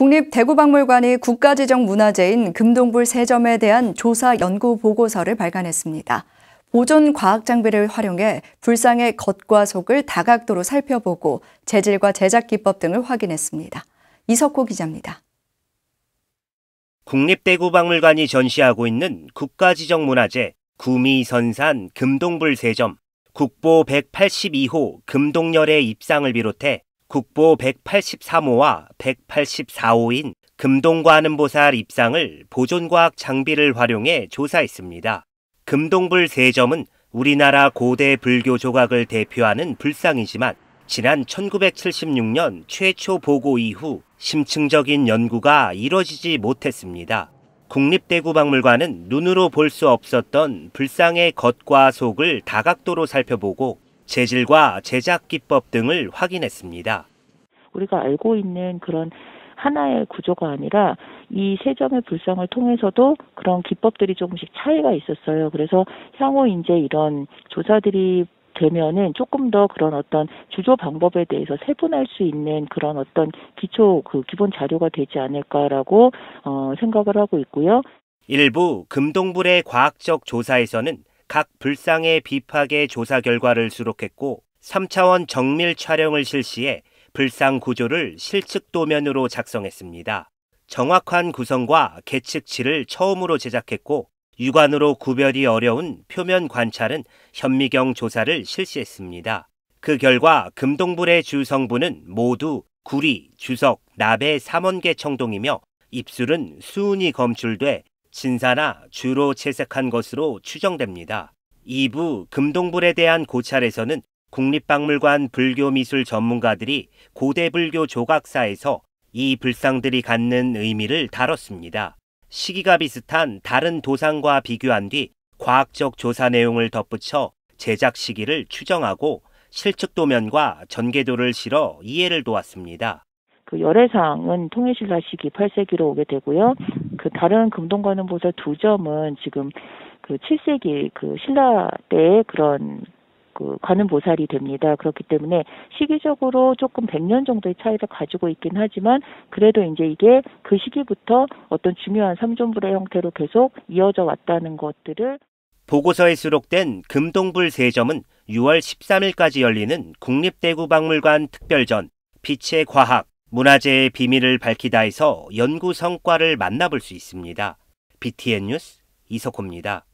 국립대구박물관이 국가지정 문화재인 금동불 세점에 대한 조사 연구 보고서를 발간했습니다. 보존 과학 장비를 활용해 불상의 겉과 속을 다각도로 살펴보고 재질과 제작 기법 등을 확인했습니다. 이석호 기자입니다. 국립대구박물관이 전시하고 있는 국가지정 문화재 구미선산 금동불 세 점 국보 182호 금동열의 입상을 비롯해 국보 183호와 184호인 금동관음보살 입상을 보존과학 장비를 활용해 조사했습니다. 금동불 세점은 우리나라 고대 불교 조각을 대표하는 불상이지만 지난 1976년 최초 보고 이후 심층적인 연구가 이뤄지지 못했습니다. 국립대구박물관은 눈으로 볼 수 없었던 불상의 겉과 속을 다각도로 살펴보고 재질과 제작 기법 등을 확인했습니다. 우리가 알고 있는 그런 하나의 구조가 아니라 이 세 점의 불상을 통해서도 그런 기법들이 조금씩 차이가 있었어요. 그래서 향후 이제 이런 조사들이 되면은 조금 더 그런 어떤 주조 방법에 대해서 세분할 수 있는 그런 어떤 기초 그 기본 자료가 되지 않을까라고 어, 생각을 하고 있고요. 일부 금동불의 과학적 조사에서는 각 불상의 비파계 조사 결과를 수록했고 3차원 정밀 촬영을 실시해 불상 구조를 실측 도면으로 작성했습니다. 정확한 구성과 계측치를 처음으로 제작했고 육안으로 구별이 어려운 표면 관찰은 현미경 조사를 실시했습니다. 그 결과 금동불의 주 성분은 모두 구리, 주석, 나베 삼원계 청동이며 입술은 수은이 검출돼 진사나 주로 채색한 것으로 추정됩니다. 2부 금동불에 대한 고찰에서는 국립박물관 불교 미술 전문가들이 고대 불교 조각사에서 이 불상들이 갖는 의미를 다뤘습니다. 시기가 비슷한 다른 도상과 비교한 뒤 과학적 조사 내용을 덧붙여 제작 시기를 추정하고 실측도면과 전개도를 실어 이해를 도왔습니다. 그 열애상은 통일신라시기 8세기로 오게 되고요. 그 다른 금동관음 보살 두 점은 지금 그 7세기 그 신라 때의 그런 그 관음 보살이 됩니다. 그렇기 때문에 시기적으로 조금 100년 정도의 차이를 가지고 있긴 하지만 그래도 이제 이게 그 시기부터 어떤 중요한 삼존불의 형태로 계속 이어져 왔다는 것들을 보고서에 수록된 금동불 세점은 6월 13일까지 열리는 국립대구박물관 특별전 빛의 과학 문화재의 비밀을 밝히다에서 연구 성과를 만나볼 수 있습니다. BTN 뉴스 이석호입니다.